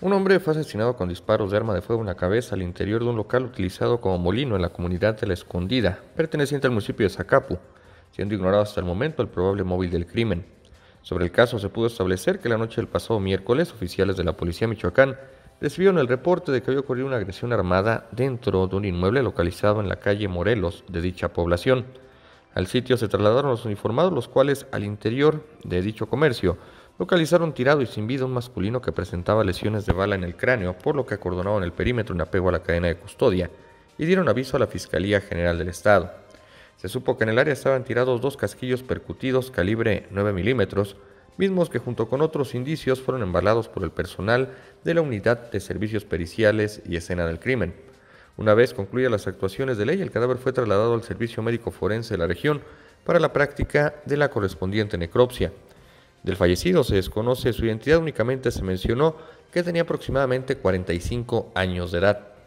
Un hombre fue asesinado con disparos de arma de fuego en la cabeza al interior de un local utilizado como molino en la comunidad de La Escondida, perteneciente al municipio de Zacapu, siendo ignorado hasta el momento el probable móvil del crimen. Sobre el caso se pudo establecer que la noche del pasado miércoles oficiales de la Policía Michoacán recibieron el reporte de que había ocurrido una agresión armada dentro de un inmueble localizado en la calle Morelos de dicha población. Al sitio se trasladaron los uniformados, los cuales al interior de dicho comercio localizaron tirado y sin vida un masculino que presentaba lesiones de bala en el cráneo, por lo que acordonaron el perímetro en apego a la cadena de custodia y dieron aviso a la Fiscalía General del Estado. Se supo que en el área estaban tirados dos casquillos percutidos calibre 9 milímetros, mismos que junto con otros indicios fueron embalados por el personal de la Unidad de Servicios Periciales y Escena del Crimen. Una vez concluidas las actuaciones de ley, el cadáver fue trasladado al Servicio Médico Forense de la región para la práctica de la correspondiente necropsia del fallecido se desconoce su identidad, únicamente se mencionó que tenía aproximadamente 45 años de edad.